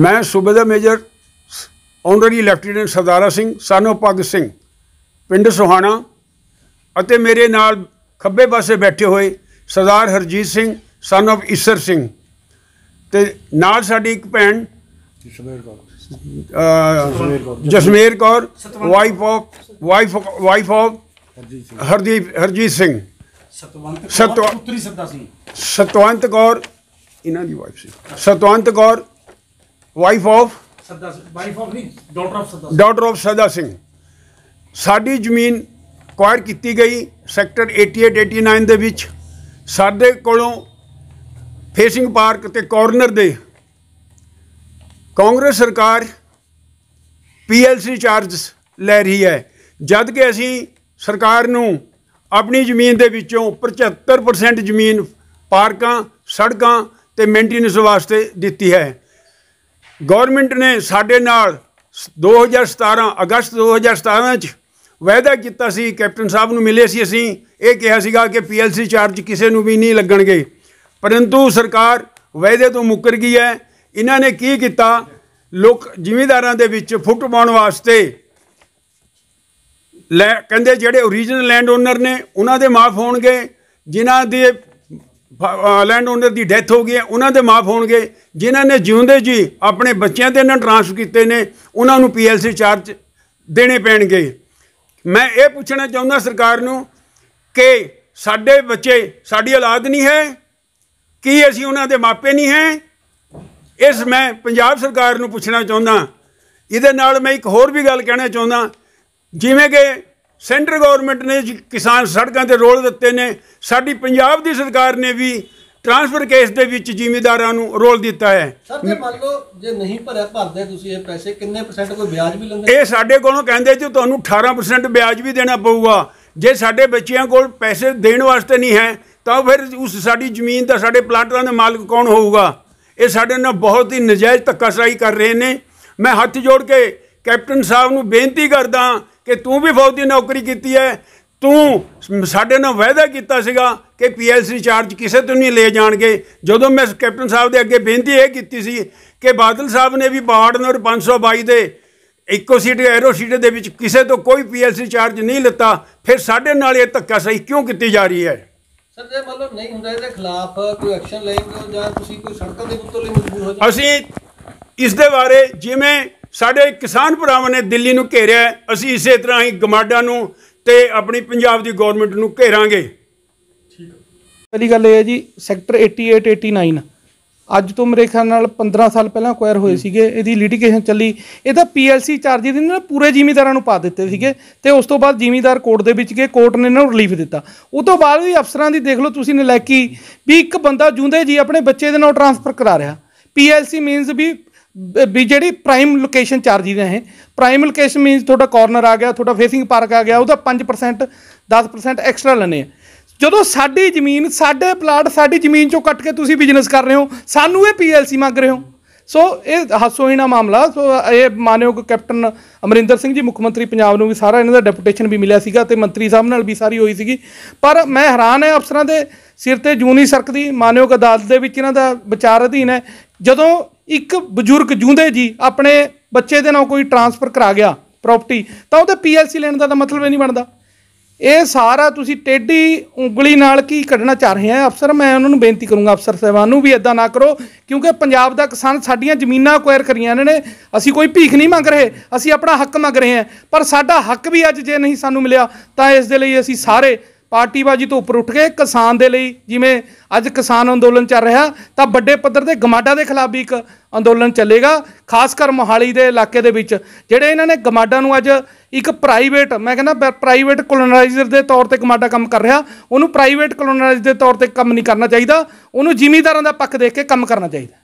ਮੈਂ ਸੂਬੇ ਦਾ major honorary lieutenant Sardara Singh ਸਾਨੋ ਪੱਗ ਸਿੰਘ ਪਿੰਡ ਸੁਹਾਣਾ ਅਤੇ ਮੇਰੇ ਨਾਲ ਖੱਬੇ ਪਾਸੇ ਬੈਠੇ ਹੋਏ ਸਰਦਾਰ ਹਰਜੀਤ ਸਿੰਘ ਸਨ ਆਫ ਈਸਰ ਸਿੰਘ ਤੇ ਨਾਲ ਸਾਡੀ ਇੱਕ ਭੈਣ Jasmer Kaur wife of wife wife of Hardeep Harjit Singh Satwant Kaur ਪੁੱਤਰੀ ਸਰਦਾ ਸਿੰਘ ਸਤਵੰਤ ਕੌਰ ਇਹਨਾਂ ਦੀ ਵਾਈਫ ਸੀ Satwant Kaur wife of Sardar Singh wife of ਨਹੀਂ ਡਾਟਰ ਆਫ ਸਾਡੀ ਜ਼ਮੀਨ ਕੁਆਇਰ ਕੀਤੀ ਗਈ ਸੈਕਟਰ 88 89 ਦੇ ਵਿੱਚ ਸਾਡੇ ਕੋਲੋਂ ਫੇਸਿੰਗ ਪਾਰਕ ਤੇ ਕਾਰਨਰ ਦੇ ਕਾਂਗਰਸ ਸਰਕਾਰ ਪੀਐਲਸੀ ਚਾਰਜਸ ਲੈ ਰਹੀ ਹੈ ਜਦ ਕਿ ਅਸੀਂ ਸਰਕਾਰ ਨੂੰ ਆਪਣੀ ਜ਼ਮੀਨ ਦੇ ਵਿੱਚੋਂ 75% ਜ਼ਮੀਨ ਪਾਰਕਾਂ ਸੜਕਾਂ ਤੇ ਮੇਨਟੇਨੈਂਸ ਵਾਸਤੇ ਦਿੱਤੀ ਹੈ ਗਵਰਨਮੈਂਟ ਨੇ ਸਾਡੇ ਨਾਲ 2017 ਅਗਸਤ 2017 ਚ ਵਾਅਦਾ ਕੀਤਾ ਸੀ ਕੈਪਟਨ ਸਾਹਿਬ ਨੂੰ ਮਿਲੇ ਸੀ ਅਸੀਂ ਇਹ ਕਿਹਾ ਸੀਗਾ ਕਿ ਪੀਐਲਸੀ ਚਾਰਜ ਕਿਸੇ ਨੂੰ ਵੀ ਨਹੀਂ ਲੱਗਣਗੇ ਪਰੰਤੂ ਸਰਕਾਰ ਵਾਅਦੇ ਤੋਂ ਮੁੱਕਰ ਗਈ ਹੈ ਇਹਨਾਂ ਨੇ ਕੀ ਕੀਤਾ ਲੋਕ ਜ਼ਿਮੀਂਦਾਰਾਂ ਦੇ ਵਿੱਚ ਫੁੱਟ ਪਾਉਣ ਵਾਸਤੇ ਲੈ ਕਹਿੰਦੇ ਜਿਹੜੇ origignal ਲੈਂਡ ਓਨਰ ਨੇ ਉਹਨਾਂ ਦੇ ਮਾਫ ਹੋਣਗੇ ਜਿਨ੍ਹਾਂ ਦੇ ਲੈਂਡ ਓਨਰ ਦੀ ਡੈਥ ਹੋ ਗਈ ਹੈ ਉਹਨਾਂ ਦੇ ਮਾਫ ਹੋਣਗੇ ਜਿਨ੍ਹਾਂ ਨੇ ਜਿਉਂਦੇ ਜੀ ਆਪਣੇ ਬੱਚਿਆਂ ਦੇ ਨਾਲ ਟ੍ਰਾਂਸਫਰ ਕੀਤੇ ਨੇ ਉਹਨਾਂ ਨੂੰ ਪੀਐਲਸੀ ਚਾਰਜ ਦੇਣੇ ਪੈਣਗੇ ਮੈਂ ਇਹ ਪੁੱਛਣਾ ਚਾਹੁੰਦਾ ਸਰਕਾਰ ਨੂੰ ਕਿ ਸਾਡੇ ਬੱਚੇ ਸਾਡੀ ਔਲਾਦ ਨਹੀਂ ਹੈ ਕੀ ਅਸੀਂ ਉਹਨਾਂ ਦੇ ਮਾਪੇ ਨਹੀਂ ਹੈ ਇਸ ਮੈਂ ਪੰਜਾਬ ਸਰਕਾਰ ਨੂੰ ਪੁੱਛਣਾ ਚਾਹੁੰਦਾ ਇਹਦੇ ਨਾਲ ਮੈਂ ਇੱਕ ਹੋਰ ਵੀ ਗੱਲ ਕਹਿਣਾ ਚਾਹੁੰਦਾ ਜਿਵੇਂ ਕਿ ਸੈਂਟਰ ਗਵਰਨਮੈਂਟ ਨੇ ਕਿਸਾਨ ਸੜਕਾਂ ਤੇ ਰੋਲ ਦਿੱਤੇ ਨੇ ਸਾਡੀ ਪੰਜਾਬ ਦੀ ਸਰਕਾਰ ਨੇ ਵੀ ਟ੍ਰਾਂਸਫਰ ਕੇਸ ਦੇ ਵਿੱਚ ਜ਼ਿਮੀਦਾਰਾਂ ਨੂੰ ਰੋਲ ਦਿੱਤਾ ਹੈ ਸਰ ਜੇ ਮੰਨ ਲਓ ਜੇ ਨਹੀਂ ਭਰਿਆ ਭਰਦੇ ਤੁਸੀਂ ਇਹ ਪੈਸੇ ਕਿੰਨੇ ਪਰਸੈਂਟ ਕੋਈ ਵਿਆਜ ਵੀ ਲੈਂਦੇ ਇਹ ਸਾਡੇ ਕੋਲੋਂ ਕਹਿੰਦੇ ਜੀ ਤੁਹਾਨੂੰ 18% ਵਿਆਜ ਵੀ ਦੇਣਾ ਪਊਗਾ ਜੇ ਸਾਡੇ ਬੱਚਿਆਂ ਕੋਲ ਪੈਸੇ ਦੇਣ ਵਾਸਤੇ ਨਹੀਂ ਹੈ ਤਾਂ ਫਿਰ ਉਸ ਸਾਡੀ ਜ਼ਮੀਨ ਦਾ ਸਾਡੇ ਪਲਾਟਾਂ ਦਾ ਮਾਲਕ ਕੌਣ ਹੋਊਗਾ ਇਹ ਸਾਡੇ ਨਾਲ ਬਹੁਤ ਹੀ ਨਜਾਇਜ਼ ਧੱਕਾਸ਼ਾਹੀ ਕਰ ਰਹੇ ਨੇ ਮੈਂ ਹੱਥ ਜੋੜ ਕੇ ਕੈਪਟਨ ਸਾਹਿਬ ਨੂੰ ਬੇਨਤੀ ਕਰਦਾ ਕਿ ਤੂੰ ਵੀ ਫੌਜ ਦੀ ਨੌਕਰੀ ਕੀਤੀ ਹੈ ਤੂੰ ਸਾਡੇ ਨਾਲ ਵਾਅਦਾ ਕੀਤਾ ਸੀਗਾ ਕਿ ਪੀਐਲਸੀ ਚਾਰਜ ਕਿਸੇ ਤੋਂ ਨਹੀਂ ਲੈ ਜਾਣਗੇ ਜਦੋਂ ਮੈਂ ਕੈਪਟਨ ਸਾਹਿਬ ਦੇ ਅੱਗੇ ਬੇਨਤੀ ਇਹ ਕੀਤੀ ਸੀ ਕਿ ਬਾਦਲ ਸਾਹਿਬ ਨੇ ਵੀ ਬਾਰਡ ਨੰਬਰ 522 ਦੇ ਇੱਕੋ ਸੀਟ ਐਰੋ ਸੀਟ ਦੇ ਵਿੱਚ ਕਿਸੇ ਤੋਂ ਕੋਈ ਪੀਐਲਸੀ ਚਾਰਜ ਨਹੀਂ ਲਿੱਤਾ ਫਿਰ ਸਾਡੇ ਨਾਲ ਇਹ ਧੱਕਾ ਸਹੀ ਕਿਉਂ ਕੀਤੀ ਜਾ ਰਹੀ ਹੈ ਸਰ ਜੇ ਮਤਲਬ ਨਹੀਂ ਹੁੰਦਾ ਇਹਦੇ ਖਿਲਾਫ ਕੋਈ ਐਕਸ਼ਨ ਲੈਣਗੇ ਜਾਂ ਤੁਸੀਂ ਕੋਈ ਸੜਕਾਂ ਦੇ ਉੱਤੇ ਲਈ ਮਜਬੂਰ ਹੋ ਜਾਓ ਅਸੀਂ ਇਸ ਦੇ ਬਾਰੇ ਜਿਵੇਂ ਸਾਡੇ ਕਿਸਾਨ ਭਰਾਵਾਂ ਨੇ ਦਿੱਲੀ ਨੂੰ ਘੇਰਿਆ ਅਸੀਂ ਇਸੇ ਤਰ੍ਹਾਂ ਹੀ ਗਮਾਡਾ ਨੂੰ ਤੇ ਆਪਣੀ ਪੰਜਾਬ ਦੀ ਗਵਰਨਮੈਂਟ ਨੂੰ ਘੇਰਾਂਗੇ ਠੀਕ ਪਹਿਲੀ ਗੱਲ ਇਹ ਹੈ ਜੀ ਸੈਕਟਰ 88 89 ਅੱਜ ਤੋਂ ਮੇਰੇ ਖਿਆਲ ਨਾਲ 15 ਸਾਲ ਪਹਿਲਾਂ ਅਕਵਾਇਰ ਹੋਏ ਸੀਗੇ ਇਹਦੀ ਲਿਟੀਗੇਸ਼ਨ ਚੱਲੀ ਇਹਦਾ ਪੀਐਲਸੀ ਚਾਰਜ ਇਹਦੇ ਨਾਲ ਪੂਰੇ ਜ਼ਿਮੀਦਾਰਾਂ ਨੂੰ ਪਾ ਦਿੱਤੇ ਸੀਗੇ ਤੇ ਉਸ ਤੋਂ ਬਾਅਦ ਜ਼ਿਮੀਦਾਰ ਕੋਰਟ ਦੇ ਵਿੱਚ ਗਏ ਕੋਰਟ ਨੇ ਇਹਨਾਂ ਨੂੰ ਰਿਲੀਫ ਦਿੱਤਾ ਉਸ ਤੋਂ ਬਾਅਦ ਵੀ ਅਫਸਰਾਂ ਦੀ ਦੇਖ ਲਓ ਤੁਸੀਂ ਨਲਾਇਕੀ ਵੀ ਇੱਕ ਬੰਦਾ ਜੁੰਦੇ ਜੀ ਆਪਣੇ ਬੱਚੇ ਦੇ ਨਾਲ ਟ੍ਰਾਂਸਫਰ ਕਰਾ ਰਿਹਾ ਪੀਐਲਸੀ ਮੀਨਸ ਵੀ ਵੀ ਜਿਹੜੀ ਪ੍ਰਾਈਮ ਲੋਕੇਸ਼ਨ ਚਾਰਜਿਸ ਨੇ ਪ੍ਰਾਈਮ ਲੋਕੇਸ਼ਨ ਮੀਨਸ ਤੁਹਾਡਾ ਕਾਰਨਰ ਆ ਗਿਆ ਤੁਹਾਡਾ ਫੇਸਿੰਗ ਪਾਰਕ ਆ ਗਿਆ ਉਹਦਾ 5% 10% ਐਕਸਟਰਾ ਲੈਣੇ ਆ ਜਦੋਂ ਸਾਡੀ ਜ਼ਮੀਨ ਸਾਡੇ ਪਲਾਟ ਸਾਡੀ ਜ਼ਮੀਨ ਚੋਂ ਕੱਟ ਕੇ ਤੁਸੀਂ ਬਿਜ਼ਨਸ ਕਰ ਰਹੇ ਹੋ ਸਾਨੂੰ ਇਹ ਪੀਐਲਸੀ ਮੰਗ ਰਹੇ ਹੋ ਸੋ ਇਹ ਹਾਸੋਹੀਣਾ ਮਾਮਲਾ ਸੋ ਇਹ ਮਾਨਯੋਗ ਕੈਪਟਨ ਅਮਰਿੰਦਰ ਸਿੰਘ ਜੀ ਮੁੱਖ ਮੰਤਰੀ ਪੰਜਾਬ ਨੂੰ ਵੀ ਸਾਰਾ ਇਹਨਾਂ ਦਾ ਡੈਪੂਟੇਸ਼ਨ ਵੀ ਮਿਲਿਆ ਸੀਗਾ ਤੇ ਮੰਤਰੀ ਸਾਹਿਬ ਨਾਲ ਵੀ ਸਾਰੀ ਹੋਈ ਸੀਗੀ ਪਰ ਮੈਂ ਹੈਰਾਨ ਹਾਂ ਅਫਸਰਾਂ ਦੇ ਸਿਰ ਤੇ ਜੂਨੀ ਦੀ ਮਾਨਯੋਗ ਅਦਾਲਤ ਦੇ ਵਿੱਚ ਇਹਨਾਂ ਦਾ ਵਿਚਾਰ ਅਧੀਨ ਹੈ ਜਦੋਂ ਇੱਕ ਬਜ਼ੁਰਗ ਜੂੰਦੇ ਜੀ ਆਪਣੇ ਬੱਚੇ ਦੇ ਨਾਲ ਕੋਈ ਟ੍ਰਾਂਸਫਰ ਕਰਾ ਗਿਆ ਪ੍ਰਾਪਰਟੀ ਤਾਂ ਉਹਦੇ ਪੀਐਲਸੀ ਲੈਣ ਦਾ ਤਾਂ ਮਤਲਬ ਇਹ ਨਹੀਂ ਬਣਦਾ ਇਹ ਸਾਰਾ ਤੁਸੀਂ ਟੇਢੀ ਉਂਗਲੀ ਨਾਲ ਕੀ ਕੱਢਣਾ ਚਾਹ ਰਹੇ ਆ ਅਫਸਰ ਮੈਂ ਉਹਨਾਂ ਨੂੰ ਬੇਨਤੀ ਕਰੂੰਗਾ ਅਫਸਰ ਸਹਿਬਾਨ ਨੂੰ ਵੀ ਇਦਾਂ ਨਾ ਕਰੋ ਕਿਉਂਕਿ ਪੰਜਾਬ ਦਾ ਕਿਸਾਨ ਸਾਡੀਆਂ ਜ਼ਮੀਨਾਂ ਅਕਵਾਇਰ ਕਰੀਆਂ ਨੇ ਅਸੀਂ ਕੋਈ ਭੀਖ ਨਹੀਂ ਮੰਗ ਰਹੇ ਅਸੀਂ ਆਪਣਾ ਹੱਕ ਮੰਗ ਰਹੇ ਹਾਂ ਪਰ ਸਾਡਾ ਹੱਕ ਵੀ ਅੱਜ ਜੇ ਨਹੀਂ ਸਾਨੂੰ ਮਿਲਿਆ ਤਾਂ ਇਸ ਦੇ ਲਈ ਅਸੀਂ ਸਾਰੇ ਪਾਰਟੀਬਾਜੀ ਤੋਂ ਉੱਪਰ ਉੱਠ ਕੇ ਕਿਸਾਨ ਦੇ ਲਈ ਜਿਵੇਂ ਅੱਜ ਕਿਸਾਨ ਅੰਦੋਲਨ ਚੱਲ ਰਿਹਾ ਤਾਂ ਵੱਡੇ ਪੱਧਰ ਤੇ ਗਮਾਡਾ ਦੇ ਖਿਲਾਫ ਵੀ ਇੱਕ ਅੰਦੋਲਨ ਚੱਲੇਗਾ ਖਾਸ ਕਰ ਮੋਹਾਲੀ ਦੇ ਇਲਾਕੇ ਦੇ ਵਿੱਚ ਜਿਹੜੇ ਇਹਨਾਂ ਨੇ ਗਮਾਡਾ ਨੂੰ ਅੱਜ ਇੱਕ ਪ੍ਰਾਈਵੇਟ ਮੈਂ ਕਹਿੰਦਾ ਪ੍ਰਾਈਵੇਟ ਕੋਲੋਨਾਈਜ਼ਰ ਦੇ ਤੌਰ ਤੇ ਗਮਾਡਾ ਕੰਮ ਕਰ ਰਿਹਾ ਉਹਨੂੰ ਪ੍ਰਾਈਵੇਟ ਕੋਲੋਨਾਈਜ਼ ਦੇ ਤੌਰ ਤੇ ਕੰਮ ਨਹੀਂ ਕਰਨਾ ਚਾਹੀਦਾ ਉਹਨੂੰ ਜ਼ਿਮੀਦਾਰਾਂ ਦਾ ਪੱਖ ਦੇਖ ਕੇ ਕੰਮ ਕਰਨਾ ਚਾਹੀਦਾ